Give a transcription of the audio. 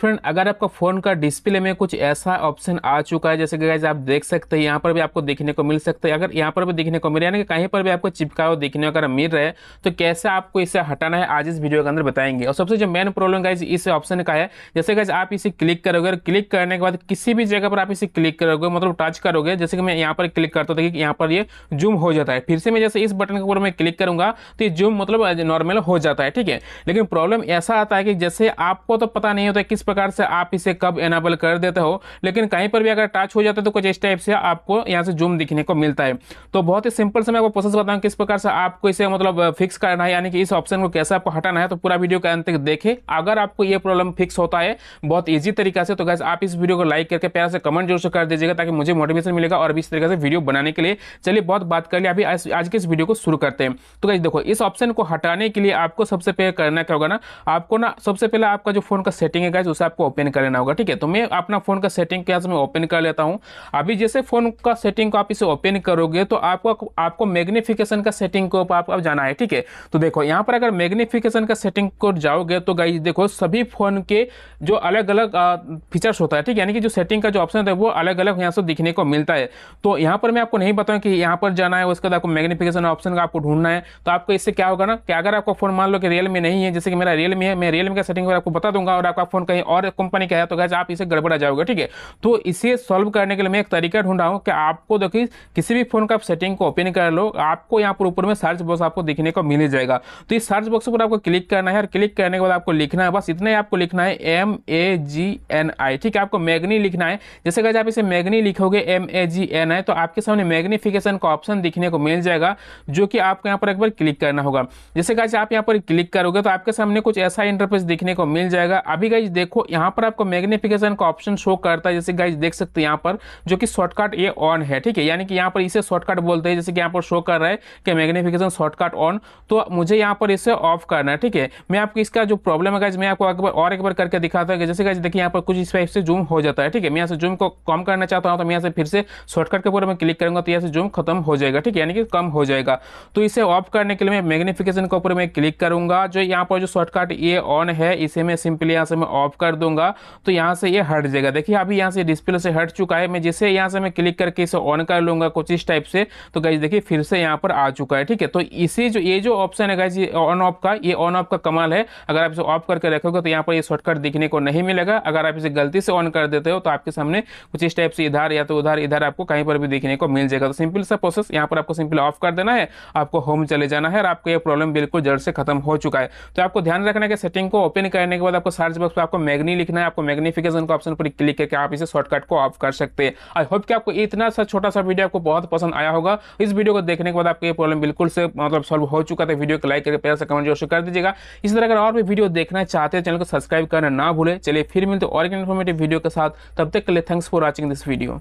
friend अगर आपका phone का डिस्प्ले में कुछ ऐसा ऑप्शन आ चुका है जैसे कि गाइज आप देख सकते हैं यहाँ पर भी आपको देखने को मिल सकता है अगर यहाँ पर भी देखने को मिले यानी कि कहीं पर भी आपको चिपका हुआ देखने को अगर मिल रहा है तो कैसे आपको इसे हटाना है आज इस वीडियो के अंदर बताएंगे और सबसे जो मेन प्रॉब्लम गाइज इस ऑप्शन का है जैसे गाइज आप इसे क्लिक करोगे और क्लिक करने के बाद किसी भी जगह पर आप इसे क्लिक करोगे मतलब टच करोगे जैसे कि मैं यहाँ पर क्लिक करता था कि यहाँ पर ये जूम हो जाता है फिर से मैं जैसे इस बटन के ऊपर मैं क्लिक करूँगा तो ये जूम मतलब नॉर्मल हो जाता है ठीक है लेकिन प्रॉब्लम ऐसा आता है कि जैसे आपको तो पता नहीं होता है किस प्रकार से आप इसे कब एनाबल कर देते हो लेकिन कहीं पर भी अगर टच हो जाता है तो कुछ इस टाइप से आपको यहाँ से जूम दिखने को मिलता है तो बहुत ही सिंपल से मैं आपको प्रोसेस बताऊँ किस प्रकार से आपको इसे मतलब फिक्स करना है यानी कि इस ऑप्शन को कैसे आपको हटाना है तो पूरा वीडियो के अंत तक देखें अगर आपको ये प्रॉब्लम फिक्स होता है बहुत ईजी तरीका से तो गैस आप इस वीडियो को लाइक करके प्यार से कमेंट जरूर से कर दीजिएगा ताकि मुझे मोटिवेशन मिलेगा और भी इस तरीके से वीडियो बनाने के लिए चलिए बहुत बात कर लिया अभी आज के इस वीडियो को शुरू करते हैं तो गैस देखो इस ऑप्शन को हटाने के लिए आपको सबसे पहले करना क्या होगा ना आपको ना सबसे पहले आपका जो फोन का सेटिंग है गैस उसे आपको ओपन कर लेना होगा ठीक है तो मैं अपना फ़ोन का सेटिंग के मैं ओपन कर लेता हूँ अभी जैसे फ़ोन का सेटिंग को आप इसे ओपन करोगे तो आपको आपको मैग्निफिकेशन का सेटिंग को आप, आप जाना है ठीक है तो देखो यहाँ पर अगर मैग्निफिकेशन का सेटिंग को जाओगे तो गाइज देखो सभी फ़ोन के जो अलग अलग फीचर्स होता है ठीक है यानी कि जो सेटिंग का जो ऑप्शन है वो अलग अलग यहाँ से दिखने को मिलता है तो यहाँ पर मैं आपको नहीं बताऊँ कि यहाँ पर जाना है उसके बाद आपको मैग्निफिकेशन ऑप्शन का आपको ढूंढना है तो आपको इससे क्या होगा ना कि अगर आपका फ़ोन मान लो कि रियलमी नहीं है जैसे कि मेरा रियलमी है मैं रियलमी का सेटिंग आपको बता दूंगा और आपका फ़ोन कहीं और कंपनी का है तो गैस आप इसे गड़बड़ा जाओगे ठीक है तो इसे सॉल्व करने के लिए मैं एक तरीका ढूंढ रहा हूँ कि आपको देखिए किसी भी फोन का सेटिंग को ओपन कर लो आपको यहाँ पर ऊपर में सर्च बॉक्स आपको दिखने को मिल जाएगा तो इस सर्च बॉक्स पर आपको क्लिक करना है और क्लिक करने के बाद आपको लिखना है बस इतना ही आपको लिखना है एम ए जी एन आई ठीक है आपको मैगनी लिखना है जैसे गैस आप इसे मैगनी लिखोगे एम ए जी एन आई तो आपके सामने मैग्नीफिकेशन का ऑप्शन दिखने को मिल जाएगा जो कि आपको यहाँ पर एक बार क्लिक करना होगा जैसे गाइज आप यहाँ पर क्लिक करोगे तो आपके सामने कुछ ऐसा इंटरफेस दिखने को मिल जाएगा अभी गई देखो देखो यहाँ पर आपको मैग्निफिकेशन का ऑप्शन शो करता है जैसे गाइज देख सकते हैं यहाँ पर जो कि शॉर्टकट ये ऑन है ठीक है यानी कि यहाँ पर इसे शॉर्टकट बोलते हैं जैसे कि यहाँ पर शो कर रहा है कि मैग्निफिकेशन शॉर्टकट ऑन तो मुझे यहाँ पर इसे ऑफ करना है ठीक है मैं आपको इसका जो प्रॉब्लम है गाइज मैं आपको एक बार और एक बार करके दिखाता हूँ जैसे गाइज देखिए यहाँ पर कुछ इस टाइप से जूम हो जाता है ठीक है मैं यहाँ से जूम को कम करना चाहता हूँ तो मैं यहाँ से फिर से शॉर्टकट के ऊपर मैं क्लिक करूँगा तो यहाँ से जूम खत्म हो जाएगा ठीक है यानी कि कम हो जाएगा तो इसे ऑफ करने के लिए मैं मैग्निफिकेशन के ऊपर मैं क्लिक करूँगा जो यहाँ पर जो शॉर्टकट ये ऑन है इसे मैं सिंपली यहाँ से मैं ऑफ कर दूंगा तो यहाँ से ये यह हट जाएगा देखिए अभी यहाँ से डिस्प्ले से हट चुका है मैं जैसे यहाँ से मैं क्लिक करके इसे ऑन कर लूँगा कुछ इस टाइप से तो गाइज देखिए फिर से यहाँ पर आ चुका है ठीक है तो इसी जो ये जो ऑप्शन है गाइज ऑन ऑफ का ये ऑन ऑफ का कमाल है अगर आप इसे ऑफ करके रखोगे तो यहाँ पर ये शॉर्टकट दिखने को नहीं मिलेगा अगर आप इसे गलती से ऑन कर देते हो तो आपके सामने कुछ इस टाइप से इधर या तो उधर इधर आपको कहीं पर भी दिखने को मिल जाएगा तो सिंपल सा प्रोसेस यहाँ पर आपको सिंपल ऑफ कर देना है आपको होम चले जाना है और आपको ये प्रॉब्लम बिल्कुल जड़ से खत्म हो चुका है तो आपको ध्यान रखना है कि सेटिंग को ओपन करने के बाद आपको सर्च बॉक्स पर आपको मैगनी लिखना है आपको मैग्नीफिकेशन का ऑप्शन पर क्लिक करके आप इसे शॉर्टकट को ऑफ कर सकते हैं आई होप कि आपको इतना सा छोटा सा वीडियो आपको बहुत पसंद आया होगा इस वीडियो को देखने के बाद आपको ये प्रॉब्लम बिल्कुल से मतलब सॉल्व हो चुका था वीडियो को लाइक करके प्यार से कमेंट जोर से कर दीजिएगा इस तरह अगर और भी वीडियो देखना चाहते हैं चैनल को सब्सक्राइब करना ना भूलें चलिए फिर मिलते और इन्फॉर्मेटिव वीडियो के साथ तब तक के लिए thanks for watching this video